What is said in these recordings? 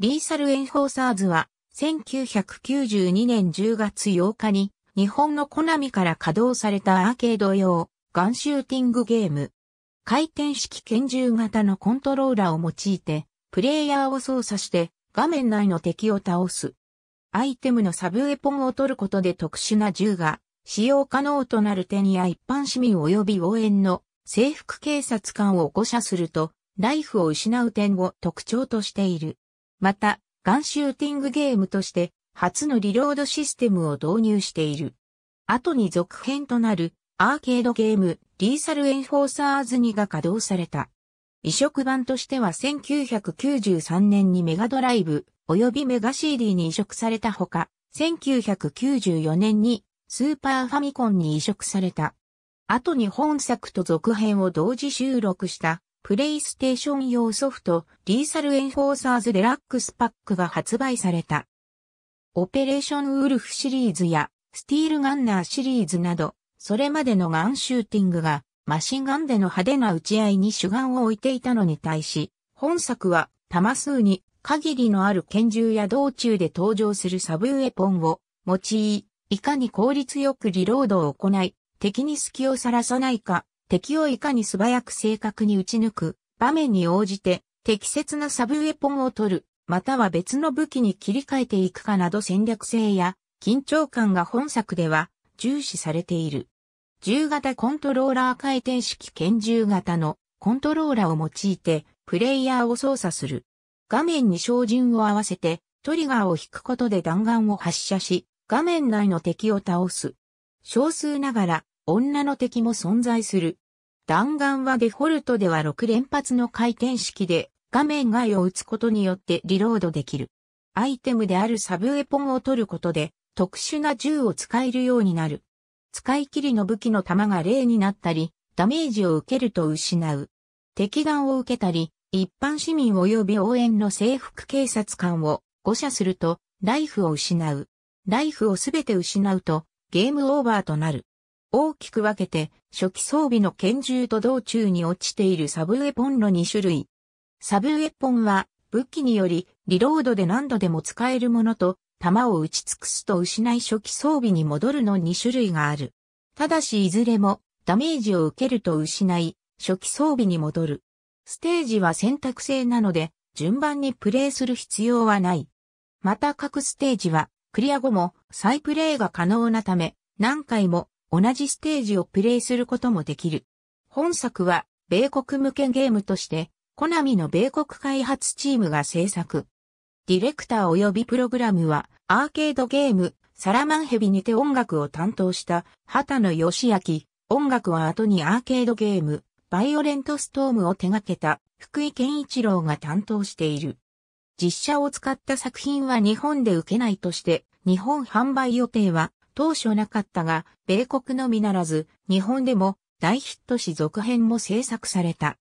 リーサルエンフォーサーズは、1992年10月8日に、日本のコナミから稼働されたアーケード用、ガンシューティングゲーム。回転式拳銃型のコントローラーを用いて、プレイヤーを操作して、画面内の敵を倒す。アイテムのサブウェポンを取ることで特殊な銃が、使用可能となる手にや一般市民及び応援の制服警察官を誤射すると、ライフを失う点を特徴としている。また、ガンシューティングゲームとして初のリロードシステムを導入している。後に続編となるアーケードゲームリーサルエンフォーサーズ2が稼働された。移植版としては1993年にメガドライブ及びメガ CD に移植されたほか、1994年にスーパーファミコンに移植された。後に本作と続編を同時収録したプレイステーション用ソフト、リーサルエンフォーサーズデラックスパックが発売された。オペレーションウルフシリーズや、スティールガンナーシリーズなど、それまでのガンシューティングが、マシンガンでの派手な打ち合いに主眼を置いていたのに対し、本作は、弾数に限りのある拳銃や道中で登場するサブウェポンを用い、いかに効率よくリロードを行い、敵に隙をさらさないか、敵をいかに素早く正確に打ち抜く、場面に応じて、適切なサブウェポンを取る、または別の武器に切り替えていくかなど戦略性や緊張感が本作では重視されている。銃型コントローラー回転式拳銃型のコントローラーを用いてプレイヤーを操作する。画面に照準を合わせてトリガーを引くことで弾丸を発射し、画面内の敵を倒す。少数ながら女の敵も存在する。弾丸はデフォルトでは6連発の回転式で画面外を打つことによってリロードできる。アイテムであるサブウェポンを取ることで特殊な銃を使えるようになる。使い切りの武器の弾が0になったり、ダメージを受けると失う。敵弾を受けたり、一般市民及び応援の制服警察官を誤射すると、ライフを失う。ライフをすべて失うと、ゲームオーバーとなる。大きく分けて、初期装備の拳銃と道中に落ちているサブウェポンの2種類。サブウェポンは、武器により、リロードで何度でも使えるものと、弾を打ち尽くすと失い初期装備に戻るの2種類がある。ただしいずれも、ダメージを受けると失い、初期装備に戻る。ステージは選択制なので、順番にプレイする必要はない。また各ステージは、クリア後も再プレイが可能なため、何回も同じステージをプレイすることもできる。本作は、米国向けゲームとして、コナミの米国開発チームが制作。ディレクター及びプログラムは、アーケードゲーム、サラマンヘビにて音楽を担当した、畑野義明。音楽は後にアーケードゲーム、バイオレントストームを手掛けた、福井健一郎が担当している。実写を使った作品は日本で受けないとして、日本販売予定は当初なかったが、米国のみならず、日本でも大ヒットし続編も制作された。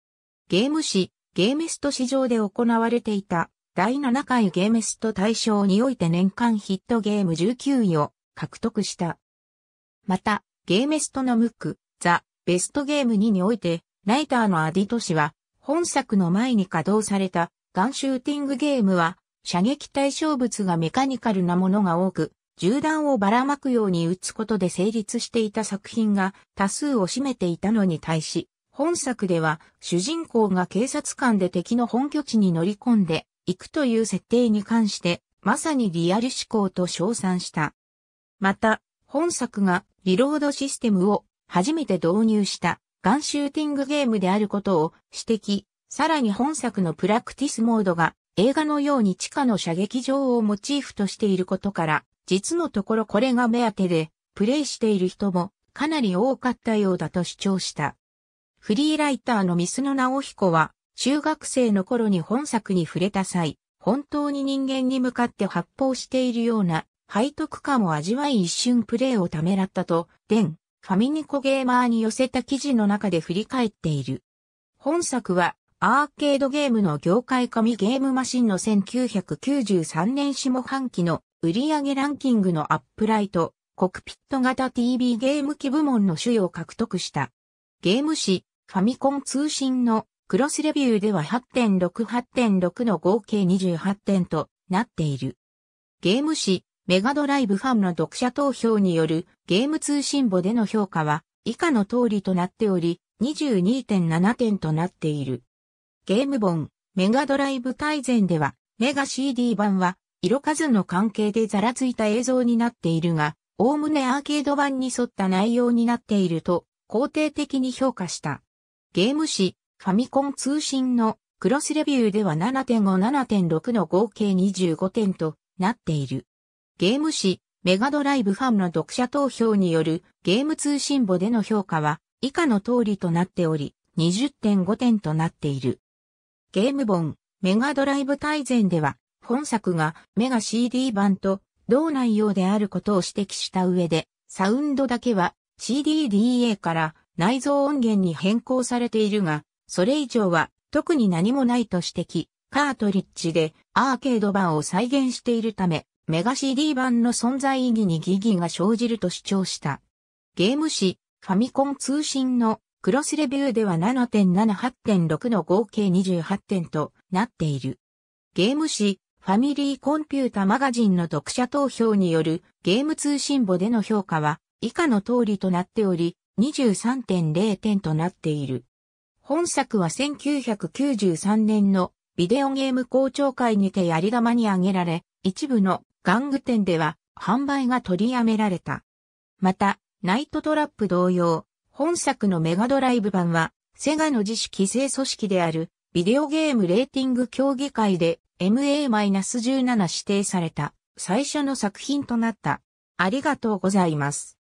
ゲーム誌、ゲーメスト市場で行われていた第7回ゲーメスト大賞において年間ヒットゲーム19位を獲得した。また、ゲーメストのムック、ザ・ベストゲーム2において、ライターのアディト氏は、本作の前に稼働されたガンシューティングゲームは、射撃対象物がメカニカルなものが多く、銃弾をばらまくように撃つことで成立していた作品が多数を占めていたのに対し、本作では主人公が警察官で敵の本拠地に乗り込んでいくという設定に関してまさにリアル思考と称賛した。また、本作がリロードシステムを初めて導入したガンシューティングゲームであることを指摘、さらに本作のプラクティスモードが映画のように地下の射撃場をモチーフとしていることから実のところこれが目当てで、プレイしている人もかなり多かったようだと主張した。フリーライターのミスノ直彦は、中学生の頃に本作に触れた際、本当に人間に向かって発砲しているような背徳感を味わい一瞬プレイをためらったと、ン、ファミニコゲーマーに寄せた記事の中で振り返っている。本作は、アーケードゲームの業界紙ゲームマシンの1993年下半期の売上ランキングのアップライト、コクピット型 TV ゲーム機部門の主要を獲得した。ゲーム誌、ファミコン通信のクロスレビューでは8.6、8.6の合計28点となっている。ゲーム誌、メガドライブファンの読者投票によるゲーム通信簿での評価は以下の通りとなっており、22.7点となっている。ゲーム本、メガドライブ大全では、メガ CD 版は色数の関係でざらついた映像になっているが、おおむねアーケード版に沿った内容になっていると肯定的に評価した。ゲーム誌、ファミコン通信のクロスレビューでは7.5-7.6の合計25点となっている。ゲーム誌、メガドライブファンの読者投票によるゲーム通信簿での評価は以下の通りとなっており、20.5点となっている。ゲーム本、メガドライブ大全では本作がメガ CD 版と同内容であることを指摘した上で、サウンドだけは CDDA から内蔵音源に変更されているが、それ以上は特に何もないと指摘。カートリッジでアーケード版を再現しているため、メガ CD 版の存在意義に疑義が生じると主張した。ゲーム誌、ファミコン通信のクロスレビューでは7.7、8.6の合計28点となっている。ゲーム誌、ファミリーコンピュータマガジンの読者投票によるゲーム通信簿での評価は以下の通りとなっており、23.0点となっている。本作は1993年のビデオゲーム公聴会にてやり玉に挙げられ、一部の玩具店では販売が取りやめられた。また、ナイトトラップ同様、本作のメガドライブ版は、セガの自主規制組織であるビデオゲームレーティング協議会で MA-17 指定された最初の作品となった。ありがとうございます。